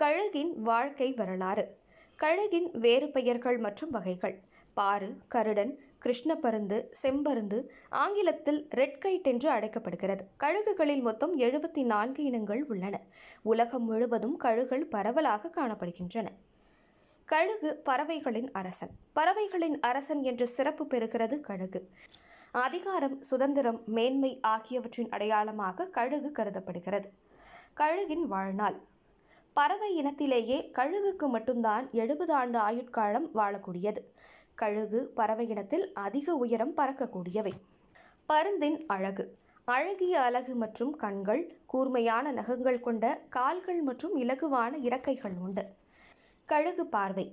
கழுகின் வாழ்க்கை வரலாறு கழுகின் வேறு பெயர்கள் மற்றும் வகைகள் பாரு கருடன் கிருஷ்ணப்பருந்து செம்பருந்து ஆங்கிலத்தில் ரெட் கைட் என்று அழைக்கப்படுகிறது கழுகுகளில் மொத்தம் எழுபத்தி நான்கு இனங்கள் உள்ளன உலகம் முழுவதும் கழுகுகள் பரவலாக காணப்படுகின்றன கழுகு பறவைகளின் அரசன் பறவைகளின் அரசன் என்று சிறப்பு பெறுகிறது கழுகு அதிகாரம் சுதந்திரம் மேன்மை ஆகியவற்றின் அடையாளமாக கழுகு கருதப்படுகிறது கழுகின் வாழ்நாள் பறவை இனத்திலேயே கழுகுக்கு மட்டும்தான் எழுபது ஆண்டு ஆயுட்காலம் வாழக்கூடியது கழுகு பறவை இனத்தில் அதிக உயரம் பறக்கக்கூடியவை பருந்தின் அழகு அழகிய அழகு மற்றும் கண்கள் கூர்மையான நகங்கள் கொண்ட கால்கள் மற்றும் இலகுவான இறக்கைகள் உண்டு கழுகு பார்வை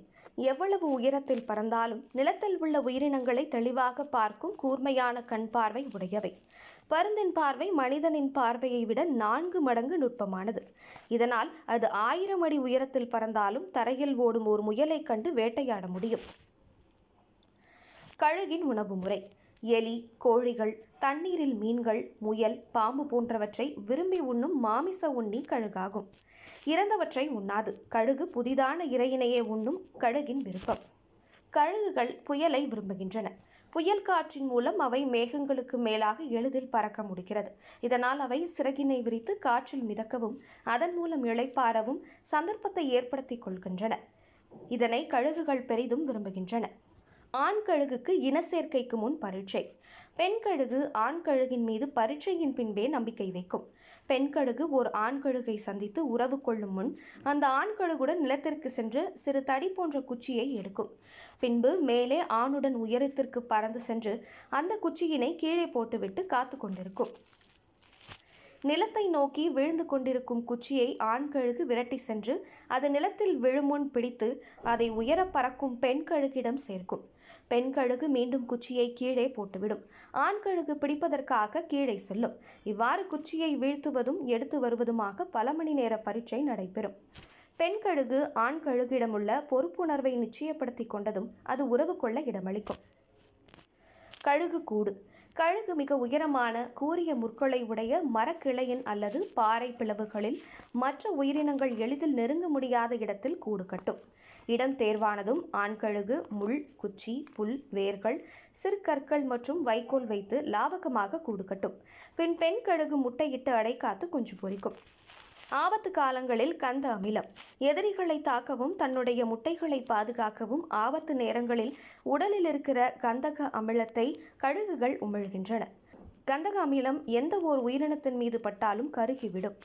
எவ்வளவு உயரத்தில் பறந்தாலும் நிலத்தில் உள்ள உயிரினங்களை தெளிவாக பார்க்கும் கூர்மையான கண் பார்வை உடையவை பருந்தின் பார்வை மனிதனின் பார்வையை விட நான்கு மடங்கு நுட்பமானது இதனால் அது ஆயிரம் அடி உயரத்தில் பறந்தாலும் தரையில் ஓடும் ஒரு முயலை கண்டு வேட்டையாட முடியும் கழுகின் உணவு முறை எலி கோழிகள் தண்ணீரில் மீன்கள் முயல் பாம்பு போன்றவற்றை விரும்பி உண்ணும் மாமிச உண்ணி கழுகாகும் இறந்தவற்றை உண்ணாது கழுகு புதிதான இறையினையே உண்ணும் கழுகின் விருப்பம் கழுகுகள் புயலை விரும்புகின்றன புயல் காற்றின் மூலம் அவை மேகங்களுக்கு மேலாக எளிதில் பறக்க முடிகிறது இதனால் அவை சிறகினை விரித்து காற்றில் மிதக்கவும் அதன் மூலம் இழைப்பாரவும் சந்தர்ப்பத்தை ஏற்படுத்திக் கொள்கின்றன இதனை கழுகுகள் பெரிதும் விரும்புகின்றன ஆண் கழுகுக்கு இனச்சேர்க்கைக்கு முன் பரீட்சை பெண் கழுகு ஆண் கழுகின் மீது பரீட்சையின் பின்பே நம்பிக்கை வைக்கும் பெண் கழுகு ஒரு ஆண் கழுகை சந்தித்து உறவு கொள்ளும் முன் அந்த ஆண் கழுகுடன் நிலத்திற்கு சென்று சிறு தடி போன்ற குச்சியை எடுக்கும் பின்பு மேலே ஆணுடன் உயரத்திற்கு பறந்து சென்று அந்த குச்சியினை கீழே போட்டுவிட்டு காத்து கொண்டிருக்கும் நிலத்தை நோக்கி விழுந்து கொண்டிருக்கும் குச்சியை ஆண் கழுகு விரட்டி சென்று அது நிலத்தில் விழுமுன் பிடித்து அதை உயர பறக்கும் பெண் கழுகிடம் சேர்க்கும் பெண் கழுகு மீண்டும் குச்சியை கீழே போட்டுவிடும் ஆண் கழுகு பிடிப்பதற்காக கீழே செல்லும் இவ்வாறு குச்சியை வீழ்த்துவதும் எடுத்து வருவதுமாக பல மணி நேர பரீட்சை நடைபெறும் பெண் கழுகு ஆண் கழுகிடமுள்ள பொறுப்புணர்வை நிச்சயப்படுத்தி கொண்டதும் அது உறவு கொள்ள இடமளிக்கும் கழுகு கூடு கழுகு மிக உயரமான கூரிய முற்கொலை உடைய மரக்கிளையின் அல்லது பாறை பிளவுகளில் மற்ற உயிரினங்கள் எளிதில் நெருங்க முடியாத இடத்தில் கூடு கட்டும் இடம் தேர்வானதும் ஆண்கழுகு முள் குச்சி புல் வேர்கள் சிறுகற்கள் மற்றும் வைக்கோல் வைத்து லாவகமாக கூடு கட்டும் பின் பெண் கழுகு முட்டையிட்டு அடைக்காத்து குஞ்சு பொறிக்கும் ஆபத்து காலங்களில் கந்த அமிலம் எதிரிகளை தாக்கவும் தன்னுடைய முட்டைகளை பாதுகாக்கவும் ஆபத்து நேரங்களில் உடலில் இருக்கிற கந்தக அமிலத்தை கழுகுகள் உமிழ்கின்றன கந்தக அமிலம் எந்த ஓர் உயிரினத்தின் மீது பட்டாலும் கருகிவிடும்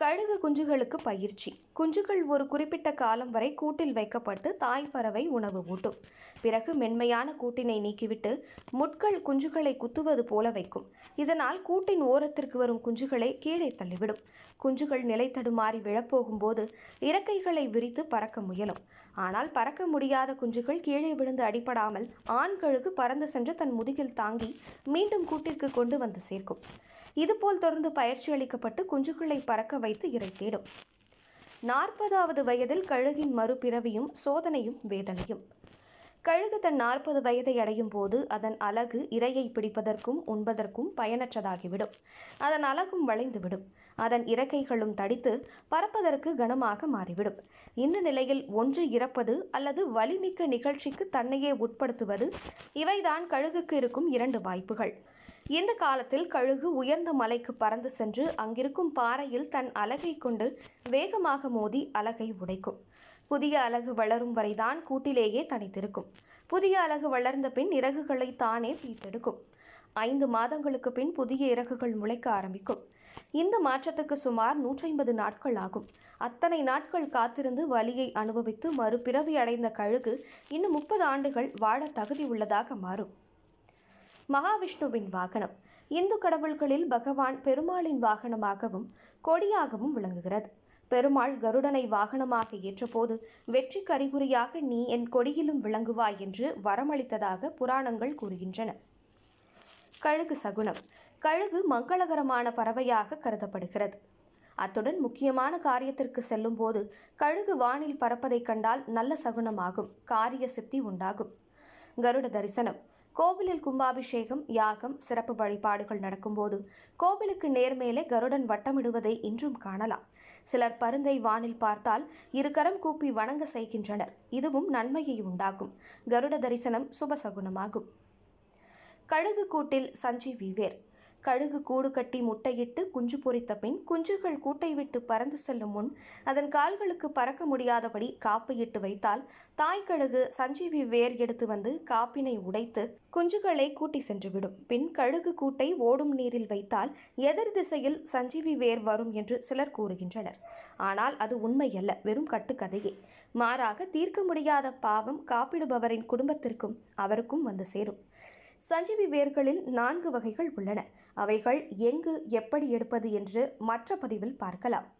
கழுகு குஞ்சுகளுக்கு பயிற்சி குஞ்சுகள் ஒரு குறிப்பிட்ட காலம் வரை கூட்டில் வைக்கப்பட்டு தாய் பறவை உணவு ஊட்டும் பிறகு மென்மையான கூட்டினை நீக்கிவிட்டு முட்கள் குஞ்சுகளை குத்துவது போல வைக்கும் இதனால் கூட்டின் ஓரத்திற்கு வரும் குஞ்சுகளை கீழே தள்ளிவிடும் குஞ்சுகள் நிலை தடுமாறி விழப்போகும் போது இறக்கைகளை விரித்து பறக்க முயலும் ஆனால் பறக்க முடியாத குஞ்சுகள் கீழே விழுந்து அடிபடாமல் ஆண் கழுகு பறந்து சென்று தன் முதுகில் தாங்கி மீண்டும் கூட்டிற்கு கொண்டு வந்து சேர்க்கும் இதுபோல் தொடர்ந்து பயிற்சி அளிக்கப்பட்டு குஞ்சுகளை பறக்க வைத்து இறை தேடும் நாற்பதாவது வயதில் கழுகின் மறுபிறவியும் சோதனையும் வேதனையும் கழுகு தன் நாற்பது வயதை அடையும் போது அதன் அழகு இரையை பிடிப்பதற்கும் உண்பதற்கும் பயனற்றதாகிவிடும் அதன் அழகும் வளைந்துவிடும் அதன் இறக்கைகளும் தடித்து பறப்பதற்கு கனமாக மாறிவிடும் இந்த நிலையில் ஒன்று இறப்பது அல்லது வலிமிக்க நிகழ்ச்சிக்கு தன்னையே உட்படுத்துவது இவைதான் கழுகுக்கு இருக்கும் இரண்டு வாய்ப்புகள் இந்த காலத்தில் கழுகு உயர்ந்த மலைக்கு பறந்து சென்று அங்கிருக்கும் பாறையில் தன் அலகை கொண்டு வேகமாக மோதி அலகை உடைக்கும் புதிய அலகு வளரும் வரைதான் கூட்டிலேயே தனித்திருக்கும் புதிய அலகு வளர்ந்த பின் இறகுகளை தானே பீத்தெடுக்கும் ஐந்து மாதங்களுக்கு பின் புதிய இறகுகள் முளைக்க ஆரம்பிக்கும் இந்த மாற்றத்துக்கு சுமார் நூற்றைம்பது நாட்கள் ஆகும் அத்தனை நாட்கள் காத்திருந்து வலியை அனுபவித்து மறுபிறவி அடைந்த கழுகு இன்னும் முப்பது ஆண்டுகள் வாழ தகுதி உள்ளதாக மாறும் மகாவிஷ்ணுவின் வாகனம் இந்து கடவுள்களில் பகவான் பெருமாளின் வாகனமாகவும் கொடியாகவும் விளங்குகிறது பெருமாள் கருடனை வாகனமாக ஏற்றபோது வெற்றி கறிகுறியாக நீ என் கொடியிலும் விளங்குவாய் என்று வரமளித்ததாக புராணங்கள் கூறுகின்றன கழுகு சகுனம் கழுகு மங்களகரமான பறவையாக கருதப்படுகிறது அத்துடன் முக்கியமான காரியத்திற்கு செல்லும்போது கழுகு வானில் பறப்பதைக் கண்டால் நல்ல சகுனமாகும் காரிய சித்தி உண்டாகும் கருட தரிசனம் கோவிலில் கும்பாபிஷேகம் யாகம் சிறப்பு வழிபாடுகள் நடக்கும்போது கோவிலுக்கு நேர்மேலே கருடன் வட்டமிடுவதை இன்றும் காணலாம் சிலர் பருந்தை வானில் பார்த்தால் இருகரம் கூப்பி வணங்க செய்கின்றனர் இதுவும் நன்மையை உண்டாகும் கருட தரிசனம் சுபசகுணமாகும் கழுகு கூட்டில் சஞ்சீவி வேர் கழுகு கூடு கட்டி முட்டையிட்டு குஞ்சு பொறித்த பின் குஞ்சுகள் கூட்டை விட்டு பறந்து செல்லும் முன் அதன் கால்களுக்கு பறக்க முடியாதபடி காப்பையிட்டு வைத்தால் தாய் கழுகு சஞ்சீவி வேர் எடுத்து வந்து காப்பினை உடைத்து குஞ்சுகளை கூட்டி சென்றுவிடும் பின் கழுகு கூட்டை ஓடும் நீரில் வைத்தால் எதிர் திசையில் சஞ்சீவி வேர் வரும் என்று சிலர் கூறுகின்றனர் ஆனால் அது உண்மையல்ல வெறும் கட்டுக்கதையே மாறாக தீர்க்க முடியாத பாவம் காப்பிடுபவரின் குடும்பத்திற்கும் அவருக்கும் வந்து சேரும் சஞ்சீவி வேர்களில் நான்கு வகைகள் உள்ளன அவைகள் எங்கு எப்படி எடுப்பது என்று மற்ற பதிவில் பார்க்கலாம்